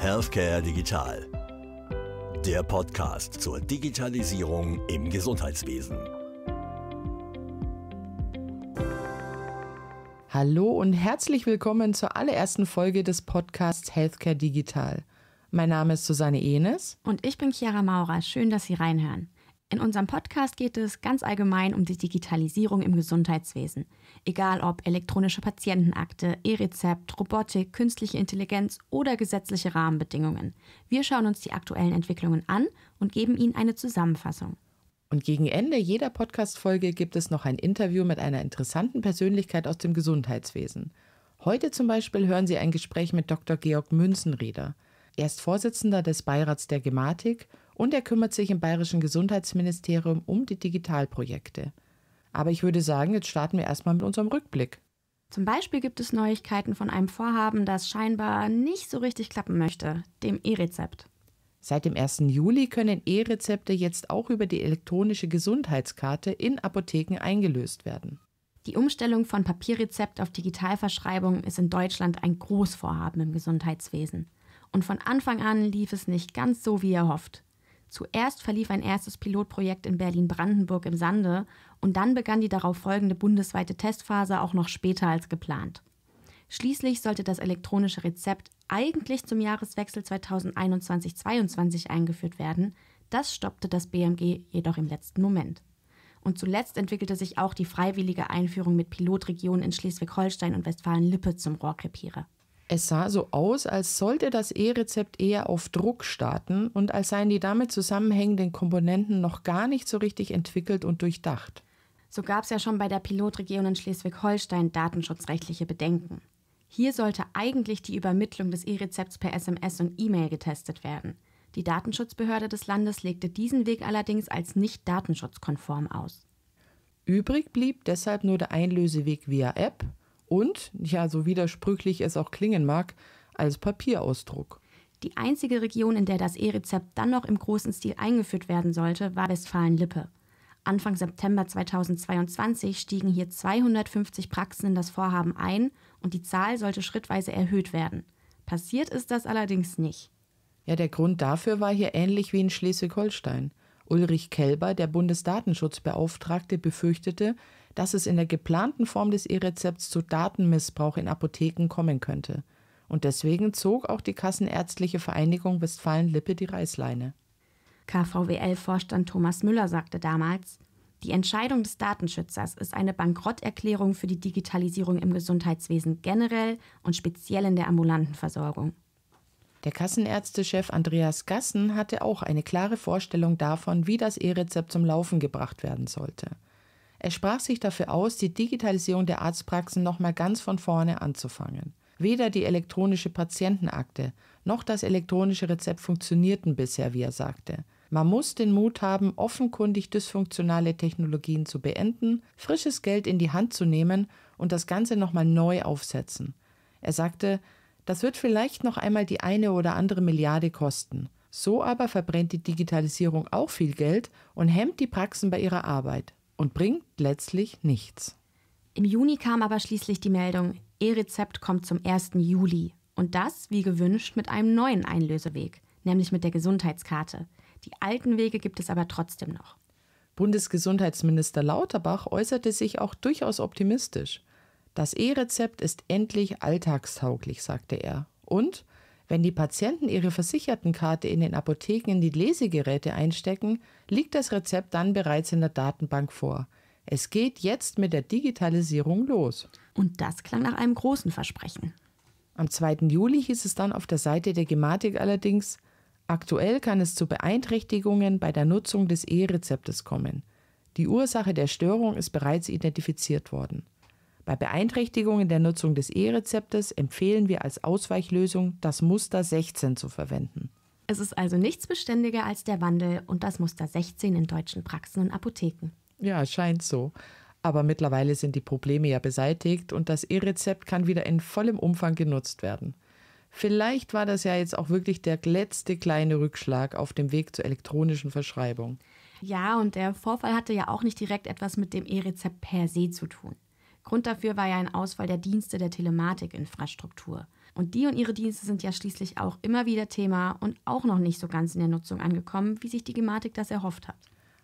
Healthcare Digital. Der Podcast zur Digitalisierung im Gesundheitswesen. Hallo und herzlich willkommen zur allerersten Folge des Podcasts Healthcare Digital. Mein Name ist Susanne Enes. Und ich bin Chiara Maurer. Schön, dass Sie reinhören. In unserem Podcast geht es ganz allgemein um die Digitalisierung im Gesundheitswesen. Egal ob elektronische Patientenakte, E-Rezept, Robotik, künstliche Intelligenz oder gesetzliche Rahmenbedingungen. Wir schauen uns die aktuellen Entwicklungen an und geben Ihnen eine Zusammenfassung. Und gegen Ende jeder Podcast-Folge gibt es noch ein Interview mit einer interessanten Persönlichkeit aus dem Gesundheitswesen. Heute zum Beispiel hören Sie ein Gespräch mit Dr. Georg Münzenreder. Er ist Vorsitzender des Beirats der Gematik und er kümmert sich im bayerischen Gesundheitsministerium um die Digitalprojekte. Aber ich würde sagen, jetzt starten wir erstmal mit unserem Rückblick. Zum Beispiel gibt es Neuigkeiten von einem Vorhaben, das scheinbar nicht so richtig klappen möchte, dem E-Rezept. Seit dem 1. Juli können E-Rezepte jetzt auch über die elektronische Gesundheitskarte in Apotheken eingelöst werden. Die Umstellung von Papierrezept auf Digitalverschreibung ist in Deutschland ein Großvorhaben im Gesundheitswesen. Und von Anfang an lief es nicht ganz so, wie erhofft. Zuerst verlief ein erstes Pilotprojekt in Berlin-Brandenburg im Sande und dann begann die darauf folgende bundesweite Testphase auch noch später als geplant. Schließlich sollte das elektronische Rezept eigentlich zum Jahreswechsel 2021-22 eingeführt werden. Das stoppte das BMG jedoch im letzten Moment. Und zuletzt entwickelte sich auch die freiwillige Einführung mit Pilotregionen in Schleswig-Holstein und Westfalen-Lippe zum Rohrkrepierer. Es sah so aus, als sollte das E-Rezept eher auf Druck starten und als seien die damit zusammenhängenden Komponenten noch gar nicht so richtig entwickelt und durchdacht. So gab es ja schon bei der Pilotregion in Schleswig-Holstein datenschutzrechtliche Bedenken. Hier sollte eigentlich die Übermittlung des E-Rezepts per SMS und E-Mail getestet werden. Die Datenschutzbehörde des Landes legte diesen Weg allerdings als nicht datenschutzkonform aus. Übrig blieb deshalb nur der Einlöseweg via App, und, ja, so widersprüchlich es auch klingen mag, als Papierausdruck. Die einzige Region, in der das E-Rezept dann noch im großen Stil eingeführt werden sollte, war Westfalen-Lippe. Anfang September 2022 stiegen hier 250 Praxen in das Vorhaben ein und die Zahl sollte schrittweise erhöht werden. Passiert ist das allerdings nicht. Ja, der Grund dafür war hier ähnlich wie in Schleswig-Holstein. Ulrich Kelber, der Bundesdatenschutzbeauftragte, befürchtete, dass es in der geplanten Form des E-Rezepts zu Datenmissbrauch in Apotheken kommen könnte. Und deswegen zog auch die Kassenärztliche Vereinigung Westfalen-Lippe die Reißleine. KVWL-Vorstand Thomas Müller sagte damals, die Entscheidung des Datenschützers ist eine Bankrotterklärung für die Digitalisierung im Gesundheitswesen generell und speziell in der ambulanten Versorgung. Der Kassenärztechef Andreas Gassen hatte auch eine klare Vorstellung davon, wie das E-Rezept zum Laufen gebracht werden sollte. Er sprach sich dafür aus, die Digitalisierung der Arztpraxen nochmal ganz von vorne anzufangen. Weder die elektronische Patientenakte noch das elektronische Rezept funktionierten bisher, wie er sagte. Man muss den Mut haben, offenkundig dysfunktionale Technologien zu beenden, frisches Geld in die Hand zu nehmen und das Ganze nochmal neu aufsetzen. Er sagte, das wird vielleicht noch einmal die eine oder andere Milliarde kosten. So aber verbrennt die Digitalisierung auch viel Geld und hemmt die Praxen bei ihrer Arbeit und bringt letztlich nichts. Im Juni kam aber schließlich die Meldung, E-Rezept kommt zum 1. Juli. Und das, wie gewünscht, mit einem neuen Einlöseweg, nämlich mit der Gesundheitskarte. Die alten Wege gibt es aber trotzdem noch. Bundesgesundheitsminister Lauterbach äußerte sich auch durchaus optimistisch. Das E-Rezept ist endlich alltagstauglich, sagte er. Und wenn die Patienten ihre Versichertenkarte in den Apotheken in die Lesegeräte einstecken, liegt das Rezept dann bereits in der Datenbank vor. Es geht jetzt mit der Digitalisierung los. Und das klang nach einem großen Versprechen. Am 2. Juli hieß es dann auf der Seite der Gematik allerdings, aktuell kann es zu Beeinträchtigungen bei der Nutzung des E-Rezeptes kommen. Die Ursache der Störung ist bereits identifiziert worden. Bei Beeinträchtigungen der Nutzung des E-Rezeptes empfehlen wir als Ausweichlösung das Muster 16 zu verwenden. Es ist also nichts beständiger als der Wandel und das Muster 16 in deutschen Praxen und Apotheken. Ja, scheint so. Aber mittlerweile sind die Probleme ja beseitigt und das E-Rezept kann wieder in vollem Umfang genutzt werden. Vielleicht war das ja jetzt auch wirklich der letzte kleine Rückschlag auf dem Weg zur elektronischen Verschreibung. Ja, und der Vorfall hatte ja auch nicht direkt etwas mit dem E-Rezept per se zu tun. Grund dafür war ja ein Ausfall der Dienste der Telematikinfrastruktur. Und die und ihre Dienste sind ja schließlich auch immer wieder Thema und auch noch nicht so ganz in der Nutzung angekommen, wie sich die Gematik das erhofft hat.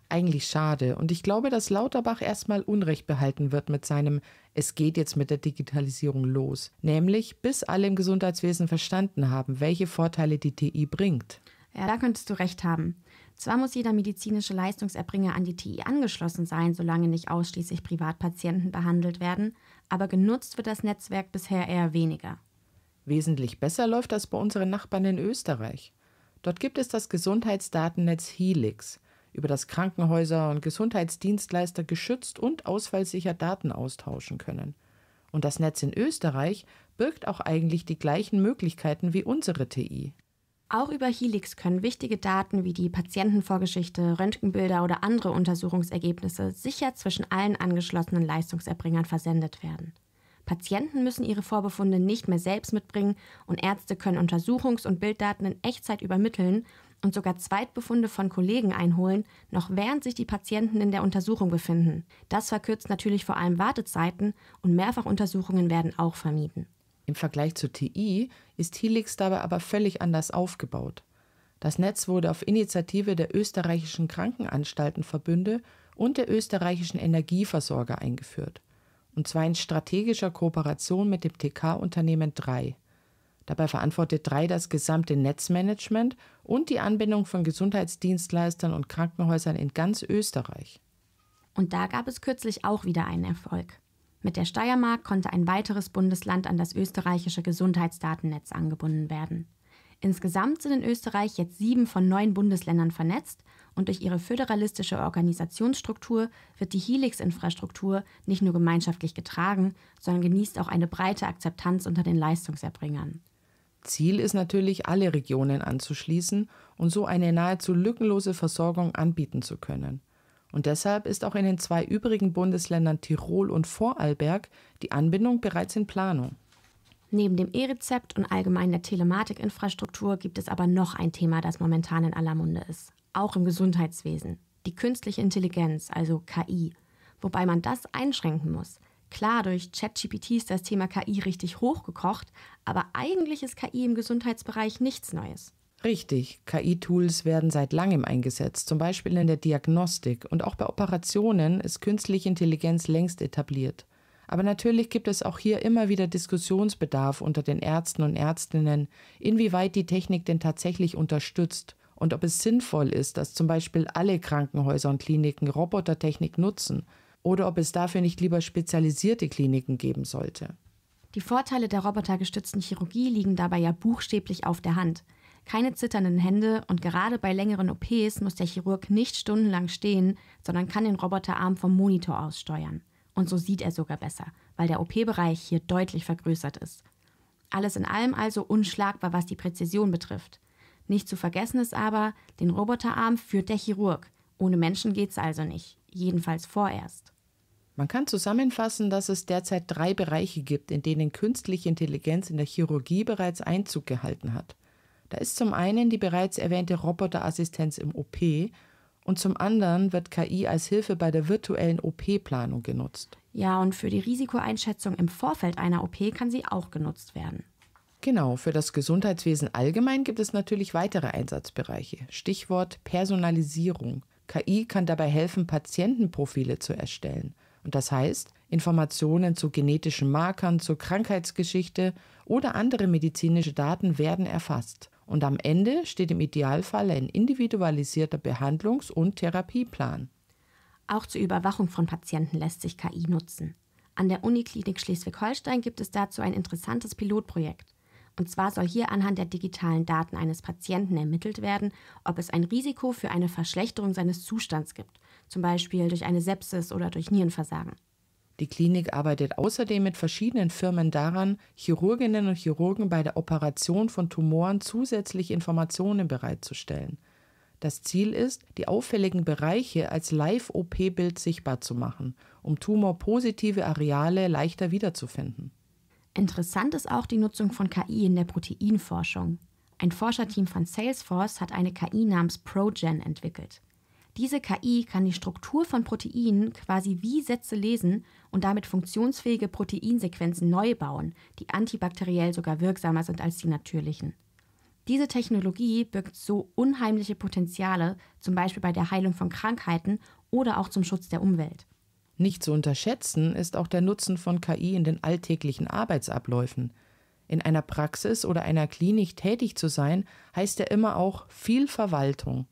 Eigentlich schade. Und ich glaube, dass Lauterbach erstmal Unrecht behalten wird mit seinem Es geht jetzt mit der Digitalisierung los. Nämlich, bis alle im Gesundheitswesen verstanden haben, welche Vorteile die TI bringt. Ja, da könntest du recht haben. Zwar muss jeder medizinische Leistungserbringer an die TI angeschlossen sein, solange nicht ausschließlich Privatpatienten behandelt werden, aber genutzt wird das Netzwerk bisher eher weniger. Wesentlich besser läuft das bei unseren Nachbarn in Österreich. Dort gibt es das Gesundheitsdatennetz Helix, über das Krankenhäuser und Gesundheitsdienstleister geschützt und ausfallsicher Daten austauschen können. Und das Netz in Österreich birgt auch eigentlich die gleichen Möglichkeiten wie unsere TI. Auch über Helix können wichtige Daten wie die Patientenvorgeschichte, Röntgenbilder oder andere Untersuchungsergebnisse sicher zwischen allen angeschlossenen Leistungserbringern versendet werden. Patienten müssen ihre Vorbefunde nicht mehr selbst mitbringen und Ärzte können Untersuchungs- und Bilddaten in Echtzeit übermitteln und sogar Zweitbefunde von Kollegen einholen, noch während sich die Patienten in der Untersuchung befinden. Das verkürzt natürlich vor allem Wartezeiten und Mehrfachuntersuchungen werden auch vermieden. Im Vergleich zu TI ist Helix dabei aber völlig anders aufgebaut. Das Netz wurde auf Initiative der österreichischen Krankenanstaltenverbünde und der österreichischen Energieversorger eingeführt, und zwar in strategischer Kooperation mit dem TK-Unternehmen 3. Dabei verantwortet 3 das gesamte Netzmanagement und die Anbindung von Gesundheitsdienstleistern und Krankenhäusern in ganz Österreich. Und da gab es kürzlich auch wieder einen Erfolg. Mit der Steiermark konnte ein weiteres Bundesland an das österreichische Gesundheitsdatennetz angebunden werden. Insgesamt sind in Österreich jetzt sieben von neun Bundesländern vernetzt und durch ihre föderalistische Organisationsstruktur wird die Helix-Infrastruktur nicht nur gemeinschaftlich getragen, sondern genießt auch eine breite Akzeptanz unter den Leistungserbringern. Ziel ist natürlich, alle Regionen anzuschließen und so eine nahezu lückenlose Versorgung anbieten zu können und deshalb ist auch in den zwei übrigen Bundesländern Tirol und Vorarlberg die Anbindung bereits in Planung. Neben dem E-Rezept und allgemein der Telematikinfrastruktur gibt es aber noch ein Thema, das momentan in aller Munde ist, auch im Gesundheitswesen, die künstliche Intelligenz, also KI, wobei man das einschränken muss. Klar, durch ChatGPT ist das Thema KI richtig hochgekocht, aber eigentlich ist KI im Gesundheitsbereich nichts Neues. Richtig, KI-Tools werden seit langem eingesetzt, zum Beispiel in der Diagnostik und auch bei Operationen ist künstliche Intelligenz längst etabliert. Aber natürlich gibt es auch hier immer wieder Diskussionsbedarf unter den Ärzten und Ärztinnen, inwieweit die Technik denn tatsächlich unterstützt und ob es sinnvoll ist, dass zum Beispiel alle Krankenhäuser und Kliniken Robotertechnik nutzen oder ob es dafür nicht lieber spezialisierte Kliniken geben sollte. Die Vorteile der robotergestützten Chirurgie liegen dabei ja buchstäblich auf der Hand keine zitternden Hände und gerade bei längeren OPs muss der Chirurg nicht stundenlang stehen, sondern kann den Roboterarm vom Monitor aus steuern. Und so sieht er sogar besser, weil der OP-Bereich hier deutlich vergrößert ist. Alles in allem also unschlagbar, was die Präzision betrifft. Nicht zu vergessen ist aber, den Roboterarm führt der Chirurg. Ohne Menschen geht's also nicht, jedenfalls vorerst. Man kann zusammenfassen, dass es derzeit drei Bereiche gibt, in denen künstliche Intelligenz in der Chirurgie bereits Einzug gehalten hat. Da ist zum einen die bereits erwähnte Roboterassistenz im OP und zum anderen wird KI als Hilfe bei der virtuellen OP-Planung genutzt. Ja, und für die Risikoeinschätzung im Vorfeld einer OP kann sie auch genutzt werden. Genau, für das Gesundheitswesen allgemein gibt es natürlich weitere Einsatzbereiche. Stichwort Personalisierung. KI kann dabei helfen, Patientenprofile zu erstellen. Und das heißt, Informationen zu genetischen Markern, zur Krankheitsgeschichte oder andere medizinische Daten werden erfasst. Und am Ende steht im Idealfall ein individualisierter Behandlungs- und Therapieplan. Auch zur Überwachung von Patienten lässt sich KI nutzen. An der Uniklinik Schleswig-Holstein gibt es dazu ein interessantes Pilotprojekt. Und zwar soll hier anhand der digitalen Daten eines Patienten ermittelt werden, ob es ein Risiko für eine Verschlechterung seines Zustands gibt, zum Beispiel durch eine Sepsis oder durch Nierenversagen. Die Klinik arbeitet außerdem mit verschiedenen Firmen daran, Chirurginnen und Chirurgen bei der Operation von Tumoren zusätzlich Informationen bereitzustellen. Das Ziel ist, die auffälligen Bereiche als Live-OP-Bild sichtbar zu machen, um tumorpositive Areale leichter wiederzufinden. Interessant ist auch die Nutzung von KI in der Proteinforschung. Ein Forscherteam von Salesforce hat eine KI namens ProGen entwickelt. Diese KI kann die Struktur von Proteinen quasi wie Sätze lesen und damit funktionsfähige Proteinsequenzen neu bauen, die antibakteriell sogar wirksamer sind als die natürlichen. Diese Technologie birgt so unheimliche Potenziale, zum Beispiel bei der Heilung von Krankheiten oder auch zum Schutz der Umwelt. Nicht zu unterschätzen ist auch der Nutzen von KI in den alltäglichen Arbeitsabläufen. In einer Praxis oder einer Klinik tätig zu sein, heißt ja immer auch viel Verwaltung.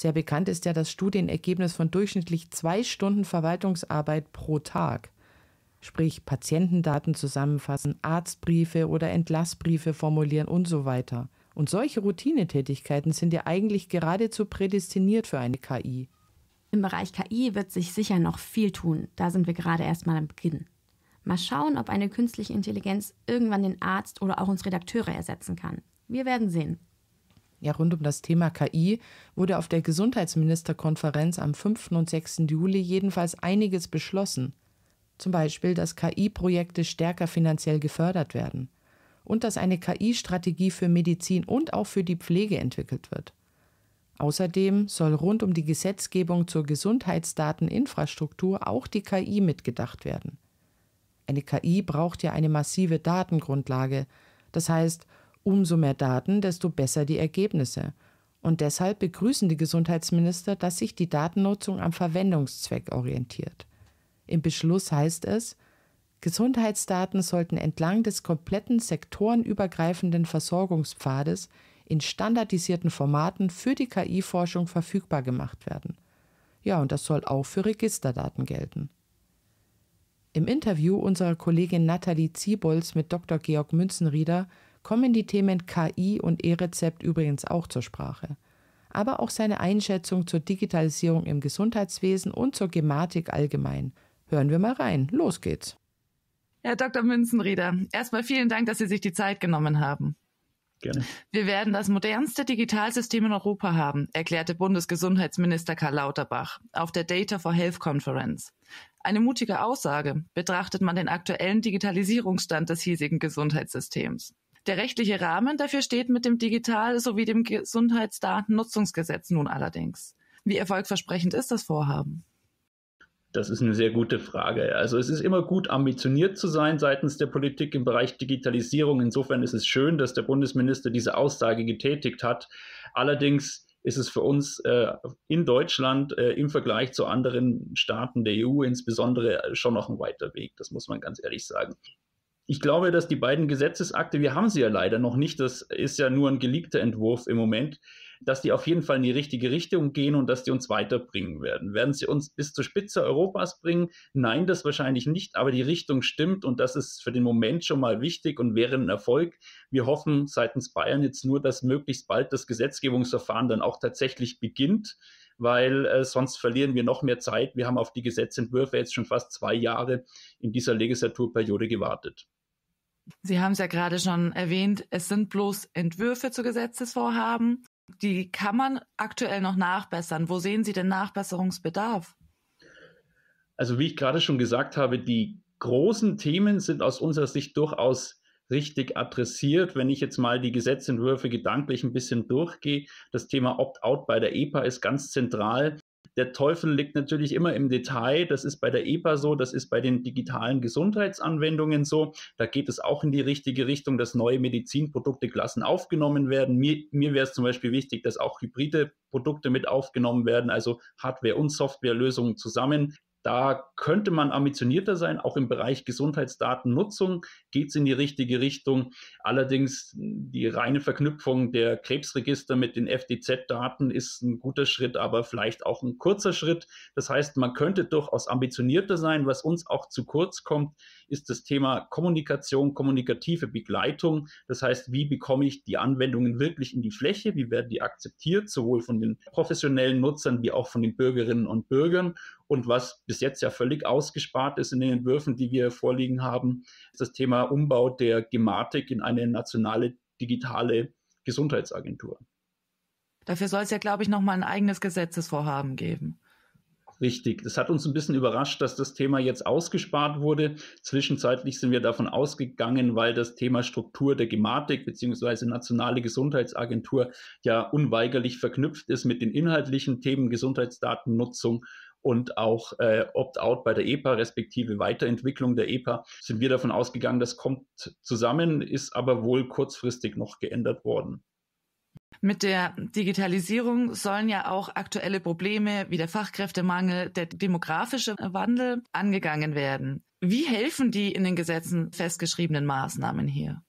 Sehr bekannt ist ja das Studienergebnis von durchschnittlich zwei Stunden Verwaltungsarbeit pro Tag. Sprich Patientendaten zusammenfassen, Arztbriefe oder Entlassbriefe formulieren und so weiter. Und solche Routinetätigkeiten sind ja eigentlich geradezu prädestiniert für eine KI. Im Bereich KI wird sich sicher noch viel tun. Da sind wir gerade erst mal am Beginn. Mal schauen, ob eine künstliche Intelligenz irgendwann den Arzt oder auch uns Redakteure ersetzen kann. Wir werden sehen ja, rund um das Thema KI wurde auf der Gesundheitsministerkonferenz am 5. und 6. Juli jedenfalls einiges beschlossen. Zum Beispiel, dass KI-Projekte stärker finanziell gefördert werden und dass eine KI-Strategie für Medizin und auch für die Pflege entwickelt wird. Außerdem soll rund um die Gesetzgebung zur Gesundheitsdateninfrastruktur auch die KI mitgedacht werden. Eine KI braucht ja eine massive Datengrundlage, das heißt Umso mehr Daten, desto besser die Ergebnisse. Und deshalb begrüßen die Gesundheitsminister, dass sich die Datennutzung am Verwendungszweck orientiert. Im Beschluss heißt es, Gesundheitsdaten sollten entlang des kompletten sektorenübergreifenden Versorgungspfades in standardisierten Formaten für die KI-Forschung verfügbar gemacht werden. Ja, und das soll auch für Registerdaten gelten. Im Interview unserer Kollegin Nathalie Ziebolz mit Dr. Georg Münzenrieder kommen die Themen KI und E-Rezept übrigens auch zur Sprache. Aber auch seine Einschätzung zur Digitalisierung im Gesundheitswesen und zur Gematik allgemein. Hören wir mal rein. Los geht's. Herr Dr. Münzenrieder, erstmal vielen Dank, dass Sie sich die Zeit genommen haben. Gerne. Wir werden das modernste Digitalsystem in Europa haben, erklärte Bundesgesundheitsminister Karl Lauterbach auf der Data for Health Conference. Eine mutige Aussage, betrachtet man den aktuellen Digitalisierungsstand des hiesigen Gesundheitssystems. Der rechtliche Rahmen dafür steht mit dem Digital- sowie dem Gesundheitsdatennutzungsgesetz nun allerdings. Wie erfolgsversprechend ist das Vorhaben? Das ist eine sehr gute Frage. Also es ist immer gut, ambitioniert zu sein seitens der Politik im Bereich Digitalisierung. Insofern ist es schön, dass der Bundesminister diese Aussage getätigt hat. Allerdings ist es für uns äh, in Deutschland äh, im Vergleich zu anderen Staaten der EU insbesondere schon noch ein weiter Weg. Das muss man ganz ehrlich sagen ich glaube, dass die beiden Gesetzesakte, wir haben sie ja leider noch nicht, das ist ja nur ein geleakter Entwurf im Moment, dass die auf jeden Fall in die richtige Richtung gehen und dass die uns weiterbringen werden. Werden sie uns bis zur Spitze Europas bringen? Nein, das wahrscheinlich nicht, aber die Richtung stimmt und das ist für den Moment schon mal wichtig und wäre ein Erfolg. Wir hoffen seitens Bayern jetzt nur, dass möglichst bald das Gesetzgebungsverfahren dann auch tatsächlich beginnt weil äh, sonst verlieren wir noch mehr Zeit. Wir haben auf die Gesetzentwürfe jetzt schon fast zwei Jahre in dieser Legislaturperiode gewartet. Sie haben es ja gerade schon erwähnt, es sind bloß Entwürfe zu Gesetzesvorhaben. Die kann man aktuell noch nachbessern. Wo sehen Sie den Nachbesserungsbedarf? Also wie ich gerade schon gesagt habe, die großen Themen sind aus unserer Sicht durchaus richtig adressiert. Wenn ich jetzt mal die Gesetzentwürfe gedanklich ein bisschen durchgehe, das Thema Opt-out bei der EPA ist ganz zentral. Der Teufel liegt natürlich immer im Detail. Das ist bei der EPA so, das ist bei den digitalen Gesundheitsanwendungen so. Da geht es auch in die richtige Richtung, dass neue Medizinprodukteklassen aufgenommen werden. Mir, mir wäre es zum Beispiel wichtig, dass auch hybride Produkte mit aufgenommen werden, also Hardware- und Softwarelösungen zusammen. Da könnte man ambitionierter sein. Auch im Bereich Gesundheitsdatennutzung geht es in die richtige Richtung. Allerdings die reine Verknüpfung der Krebsregister mit den FDZ-Daten ist ein guter Schritt, aber vielleicht auch ein kurzer Schritt. Das heißt, man könnte durchaus ambitionierter sein. Was uns auch zu kurz kommt, ist das Thema Kommunikation, kommunikative Begleitung. Das heißt, wie bekomme ich die Anwendungen wirklich in die Fläche? Wie werden die akzeptiert, sowohl von den professionellen Nutzern wie auch von den Bürgerinnen und Bürgern? Und was bis jetzt ja völlig ausgespart ist in den Entwürfen, die wir vorliegen haben, ist das Thema Umbau der Gematik in eine nationale digitale Gesundheitsagentur. Dafür soll es ja, glaube ich, nochmal ein eigenes Gesetzesvorhaben geben. Richtig. Das hat uns ein bisschen überrascht, dass das Thema jetzt ausgespart wurde. Zwischenzeitlich sind wir davon ausgegangen, weil das Thema Struktur der Gematik beziehungsweise nationale Gesundheitsagentur ja unweigerlich verknüpft ist mit den inhaltlichen Themen Gesundheitsdatennutzung und auch äh, Opt-out bei der EPA, respektive Weiterentwicklung der EPA, sind wir davon ausgegangen, das kommt zusammen, ist aber wohl kurzfristig noch geändert worden. Mit der Digitalisierung sollen ja auch aktuelle Probleme wie der Fachkräftemangel, der demografische Wandel angegangen werden. Wie helfen die in den Gesetzen festgeschriebenen Maßnahmen hier?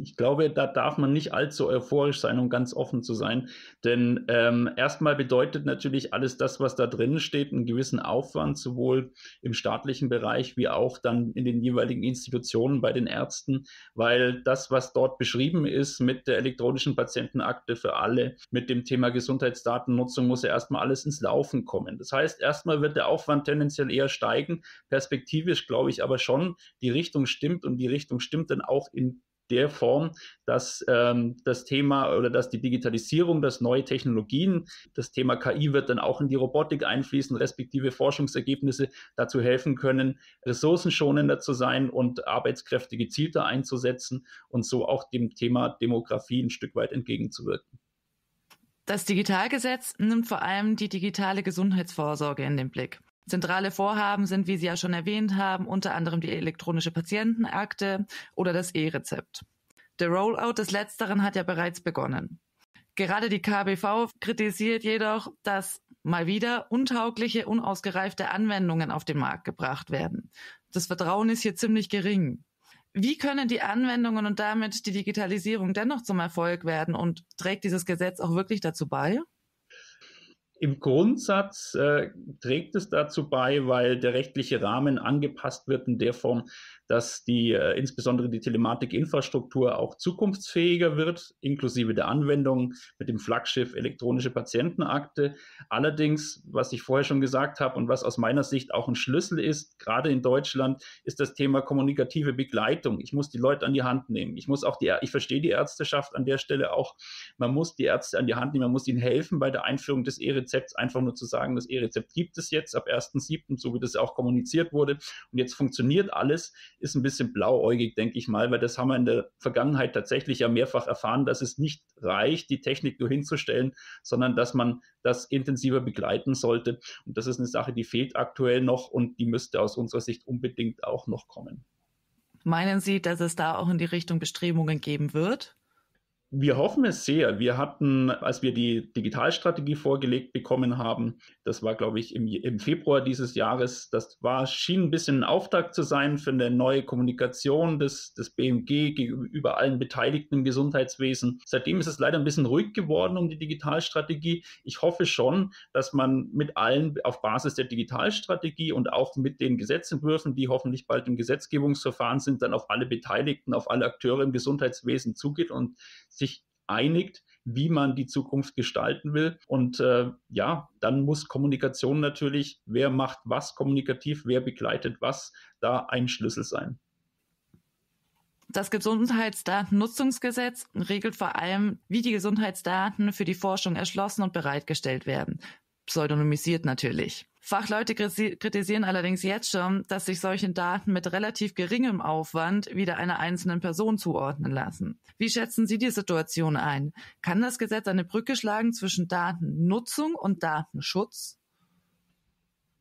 Ich glaube, da darf man nicht allzu euphorisch sein, um ganz offen zu sein. Denn ähm, erstmal bedeutet natürlich alles das, was da drin steht, einen gewissen Aufwand, sowohl im staatlichen Bereich wie auch dann in den jeweiligen Institutionen bei den Ärzten, weil das, was dort beschrieben ist mit der elektronischen Patientenakte für alle, mit dem Thema Gesundheitsdatennutzung, muss ja erstmal alles ins Laufen kommen. Das heißt, erstmal wird der Aufwand tendenziell eher steigen. Perspektivisch glaube ich aber schon, die Richtung stimmt und die Richtung stimmt dann auch in der Form, dass ähm, das Thema oder dass die Digitalisierung, dass neue Technologien, das Thema KI wird dann auch in die Robotik einfließen, respektive Forschungsergebnisse dazu helfen können, ressourcenschonender zu sein und Arbeitskräfte gezielter einzusetzen und so auch dem Thema Demografie ein Stück weit entgegenzuwirken. Das Digitalgesetz nimmt vor allem die digitale Gesundheitsvorsorge in den Blick. Zentrale Vorhaben sind, wie Sie ja schon erwähnt haben, unter anderem die elektronische Patientenakte oder das E-Rezept. Der Rollout des Letzteren hat ja bereits begonnen. Gerade die KBV kritisiert jedoch, dass mal wieder untaugliche, unausgereifte Anwendungen auf den Markt gebracht werden. Das Vertrauen ist hier ziemlich gering. Wie können die Anwendungen und damit die Digitalisierung dennoch zum Erfolg werden und trägt dieses Gesetz auch wirklich dazu bei? Im Grundsatz äh, trägt es dazu bei, weil der rechtliche Rahmen angepasst wird in der Form, dass die äh, insbesondere die Telematikinfrastruktur auch zukunftsfähiger wird, inklusive der Anwendung mit dem Flaggschiff elektronische Patientenakte. Allerdings, was ich vorher schon gesagt habe und was aus meiner Sicht auch ein Schlüssel ist, gerade in Deutschland, ist das Thema kommunikative Begleitung. Ich muss die Leute an die Hand nehmen. Ich muss auch die, ich verstehe die Ärzteschaft an der Stelle auch. Man muss die Ärzte an die Hand nehmen. Man muss ihnen helfen bei der Einführung des ERE Rezepts, einfach nur zu sagen, das E-Rezept gibt es jetzt ab 1.7., so wie das auch kommuniziert wurde. Und jetzt funktioniert alles, ist ein bisschen blauäugig, denke ich mal, weil das haben wir in der Vergangenheit tatsächlich ja mehrfach erfahren, dass es nicht reicht, die Technik nur hinzustellen, sondern dass man das intensiver begleiten sollte. Und das ist eine Sache, die fehlt aktuell noch und die müsste aus unserer Sicht unbedingt auch noch kommen. Meinen Sie, dass es da auch in die Richtung Bestrebungen geben wird? Wir hoffen es sehr. Wir hatten, als wir die Digitalstrategie vorgelegt bekommen haben, das war, glaube ich, im, im Februar dieses Jahres, das war, schien ein bisschen ein Auftakt zu sein für eine neue Kommunikation des, des BMG gegenüber allen Beteiligten im Gesundheitswesen. Seitdem ist es leider ein bisschen ruhig geworden um die Digitalstrategie. Ich hoffe schon, dass man mit allen auf Basis der Digitalstrategie und auch mit den Gesetzentwürfen, die hoffentlich bald im Gesetzgebungsverfahren sind, dann auf alle Beteiligten, auf alle Akteure im Gesundheitswesen zugeht und sich einigt, wie man die Zukunft gestalten will. Und äh, ja, dann muss Kommunikation natürlich, wer macht was kommunikativ, wer begleitet was, da ein Schlüssel sein. Das Gesundheitsdatennutzungsgesetz regelt vor allem, wie die Gesundheitsdaten für die Forschung erschlossen und bereitgestellt werden pseudonymisiert natürlich. Fachleute kritisieren allerdings jetzt schon, dass sich solche Daten mit relativ geringem Aufwand wieder einer einzelnen Person zuordnen lassen. Wie schätzen Sie die Situation ein? Kann das Gesetz eine Brücke schlagen zwischen Datennutzung und Datenschutz?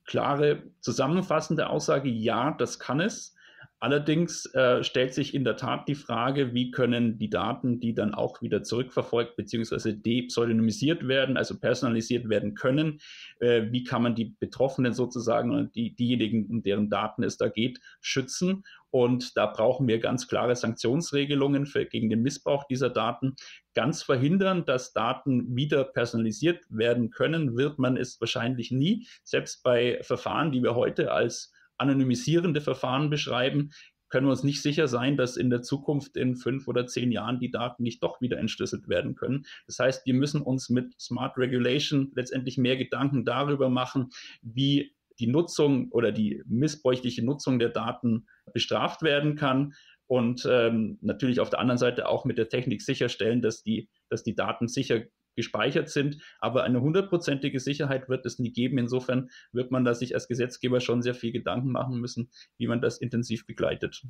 Klare, zusammenfassende Aussage, ja, das kann es. Allerdings äh, stellt sich in der Tat die Frage, wie können die Daten, die dann auch wieder zurückverfolgt bzw. depseudonymisiert werden, also personalisiert werden können, äh, wie kann man die Betroffenen sozusagen und die, diejenigen, um deren Daten es da geht, schützen. Und da brauchen wir ganz klare Sanktionsregelungen für, gegen den Missbrauch dieser Daten. Ganz verhindern, dass Daten wieder personalisiert werden können, wird man es wahrscheinlich nie. Selbst bei Verfahren, die wir heute als anonymisierende Verfahren beschreiben, können wir uns nicht sicher sein, dass in der Zukunft in fünf oder zehn Jahren die Daten nicht doch wieder entschlüsselt werden können. Das heißt, wir müssen uns mit Smart Regulation letztendlich mehr Gedanken darüber machen, wie die Nutzung oder die missbräuchliche Nutzung der Daten bestraft werden kann und ähm, natürlich auf der anderen Seite auch mit der Technik sicherstellen, dass die, dass die Daten sicher gespeichert sind. Aber eine hundertprozentige Sicherheit wird es nie geben. Insofern wird man da sich als Gesetzgeber schon sehr viel Gedanken machen müssen, wie man das intensiv begleitet.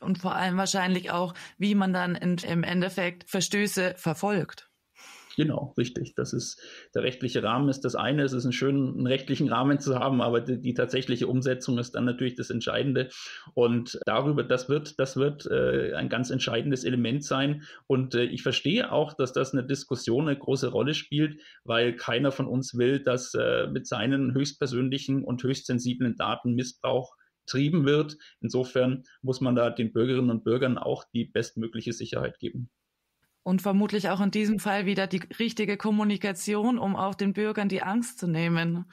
Und vor allem wahrscheinlich auch, wie man dann im Endeffekt Verstöße verfolgt. Genau, richtig. Das ist der rechtliche Rahmen ist das eine. Es ist ein schönen rechtlichen Rahmen zu haben, aber die, die, tatsächliche Umsetzung ist dann natürlich das Entscheidende. Und darüber, das wird, das wird äh, ein ganz entscheidendes Element sein. Und äh, ich verstehe auch, dass das eine Diskussion eine große Rolle spielt, weil keiner von uns will, dass äh, mit seinen höchstpersönlichen und höchst sensiblen Daten Missbrauch getrieben wird. Insofern muss man da den Bürgerinnen und Bürgern auch die bestmögliche Sicherheit geben. Und vermutlich auch in diesem Fall wieder die richtige Kommunikation, um auch den Bürgern die Angst zu nehmen.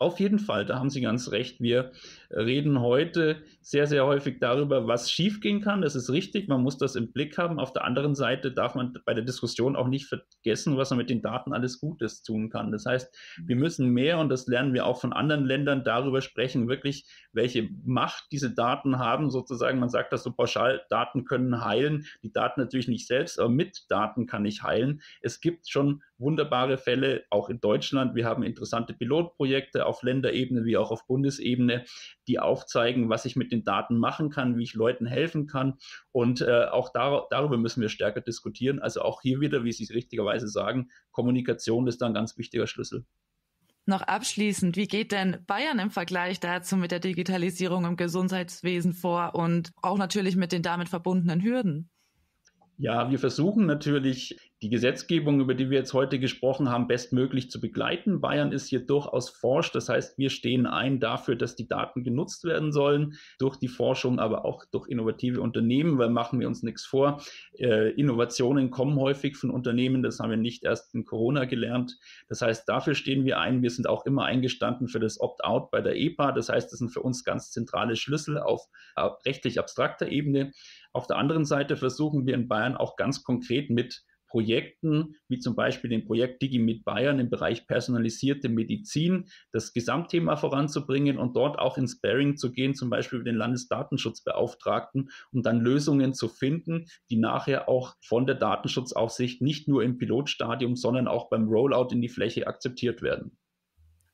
Auf jeden Fall, da haben Sie ganz recht. Wir äh, reden heute sehr, sehr häufig darüber, was schiefgehen kann. Das ist richtig, man muss das im Blick haben. Auf der anderen Seite darf man bei der Diskussion auch nicht vergessen, was man mit den Daten alles Gutes tun kann. Das heißt, wir müssen mehr, und das lernen wir auch von anderen Ländern, darüber sprechen, wirklich, welche Macht diese Daten haben. Sozusagen, man sagt das so pauschal, Daten können heilen. Die Daten natürlich nicht selbst, aber mit Daten kann ich heilen. Es gibt schon wunderbare Fälle, auch in Deutschland. Wir haben interessante Pilotprojekte auf Länderebene wie auch auf Bundesebene, die aufzeigen, was ich mit den Daten machen kann, wie ich Leuten helfen kann. Und äh, auch dar darüber müssen wir stärker diskutieren. Also auch hier wieder, wie Sie es richtigerweise sagen, Kommunikation ist da ein ganz wichtiger Schlüssel. Noch abschließend, wie geht denn Bayern im Vergleich dazu mit der Digitalisierung im Gesundheitswesen vor und auch natürlich mit den damit verbundenen Hürden? Ja, wir versuchen natürlich die Gesetzgebung, über die wir jetzt heute gesprochen haben, bestmöglich zu begleiten. Bayern ist hier durchaus forscht. Das heißt, wir stehen ein dafür, dass die Daten genutzt werden sollen, durch die Forschung, aber auch durch innovative Unternehmen, weil machen wir uns nichts vor. Äh, Innovationen kommen häufig von Unternehmen. Das haben wir nicht erst in Corona gelernt. Das heißt, dafür stehen wir ein. Wir sind auch immer eingestanden für das Opt-out bei der EPA. Das heißt, das sind für uns ganz zentrale Schlüssel auf rechtlich abstrakter Ebene. Auf der anderen Seite versuchen wir in Bayern auch ganz konkret mit Projekten, wie zum Beispiel dem Projekt Digi mit Bayern im Bereich personalisierte Medizin, das Gesamtthema voranzubringen und dort auch ins Bearing zu gehen, zum Beispiel mit den Landesdatenschutzbeauftragten, um dann Lösungen zu finden, die nachher auch von der Datenschutzaufsicht nicht nur im Pilotstadium, sondern auch beim Rollout in die Fläche akzeptiert werden.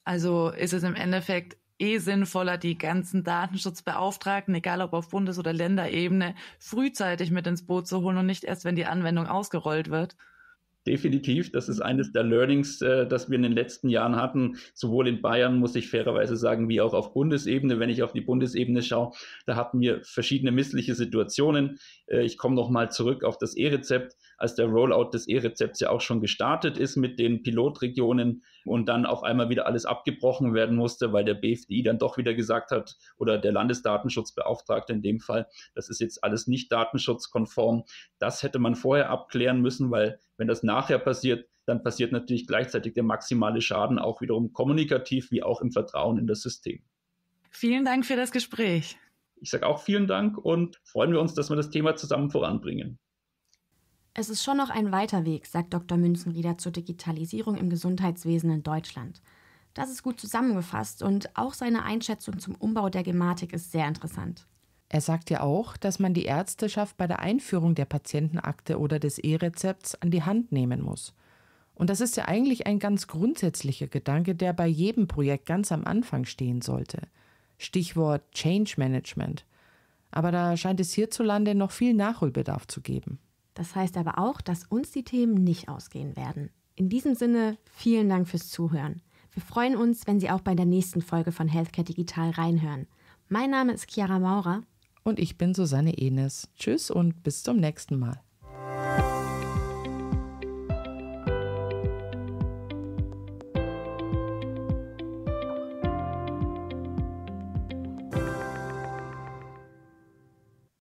Also ist es im Endeffekt eh sinnvoller, die ganzen Datenschutzbeauftragten, egal ob auf Bundes- oder Länderebene, frühzeitig mit ins Boot zu holen und nicht erst, wenn die Anwendung ausgerollt wird? Definitiv, das ist eines der Learnings, äh, das wir in den letzten Jahren hatten, sowohl in Bayern, muss ich fairerweise sagen, wie auch auf Bundesebene. Wenn ich auf die Bundesebene schaue, da hatten wir verschiedene missliche Situationen. Äh, ich komme nochmal zurück auf das E-Rezept als der Rollout des E-Rezepts ja auch schon gestartet ist mit den Pilotregionen und dann auf einmal wieder alles abgebrochen werden musste, weil der BFDI dann doch wieder gesagt hat oder der Landesdatenschutzbeauftragte in dem Fall, das ist jetzt alles nicht datenschutzkonform. Das hätte man vorher abklären müssen, weil wenn das nachher passiert, dann passiert natürlich gleichzeitig der maximale Schaden auch wiederum kommunikativ wie auch im Vertrauen in das System. Vielen Dank für das Gespräch. Ich sage auch vielen Dank und freuen wir uns, dass wir das Thema zusammen voranbringen. Es ist schon noch ein weiter Weg, sagt Dr. Münzenrieder zur Digitalisierung im Gesundheitswesen in Deutschland. Das ist gut zusammengefasst und auch seine Einschätzung zum Umbau der Gematik ist sehr interessant. Er sagt ja auch, dass man die Ärzteschaft bei der Einführung der Patientenakte oder des E-Rezepts an die Hand nehmen muss. Und das ist ja eigentlich ein ganz grundsätzlicher Gedanke, der bei jedem Projekt ganz am Anfang stehen sollte. Stichwort Change Management. Aber da scheint es hierzulande noch viel Nachholbedarf zu geben. Das heißt aber auch, dass uns die Themen nicht ausgehen werden. In diesem Sinne, vielen Dank fürs Zuhören. Wir freuen uns, wenn Sie auch bei der nächsten Folge von Healthcare Digital reinhören. Mein Name ist Chiara Maurer. Und ich bin Susanne Enes. Tschüss und bis zum nächsten Mal.